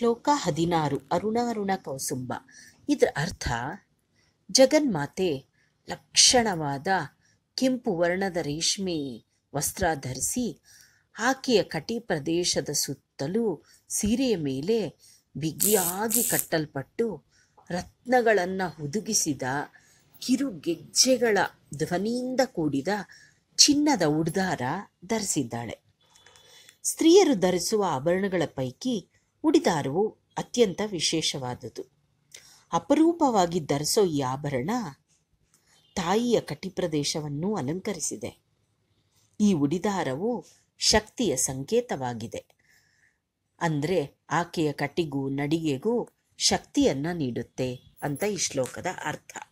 ಶ್ಲೋಕ ಹದಿನಾರು ಅರುಣಾರುಣ ಕೌಸುಂಬ ಇದರ ಅರ್ಥ ಜಗನ್ಮಾತೆ ಲಕ್ಷಣವಾದ ಕೆಂಪು ವರ್ಣದ ರೇಷ್ಮೆ ವಸ್ತ್ರ ಧರಿಸಿ ಆಕೆಯ ಕಟಿ ಪ್ರದೇಶದ ಸುತ್ತಲೂ ಸೀರೆಯ ಮೇಲೆ ಬಿಗಿಯಾಗಿ ಕಟ್ಟಲ್ಪಟ್ಟು ರತ್ನಗಳನ್ನು ಹುದುಗಿಸಿದ ಗೆಜ್ಜೆಗಳ ಧ್ವನಿಯಿಂದ ಕೂಡಿದ ಚಿನ್ನದ ಉಡ್ದಾರ ಧರಿಸಿದ್ದಾಳೆ ಸ್ತ್ರೀಯರು ಧರಿಸುವ ಆಭರಣಗಳ ಪೈಕಿ ಉಡಿದಾರವು ಅತ್ಯಂತ ವಿಶೇಷವಾದುದು ಅಪರೂಪವಾಗಿ ಧರಿಸೋ ಈ ಆಭರಣ ತಾಯಿಯ ಕಟಿಪ್ರದೇಶವನ್ನು ಅಲಂಕರಿಸಿದೆ ಈ ಉಡಿದಾರವು ಶಕ್ತಿಯ ಸಂಕೇತವಾಗಿದೆ ಅಂದರೆ ಆಕೆಯ ಕಟಿಗೂ ನಡಿಗೆಗೂ ಶಕ್ತಿಯನ್ನು ನೀಡುತ್ತೆ ಅಂತ ಈ ಶ್ಲೋಕದ ಅರ್ಥ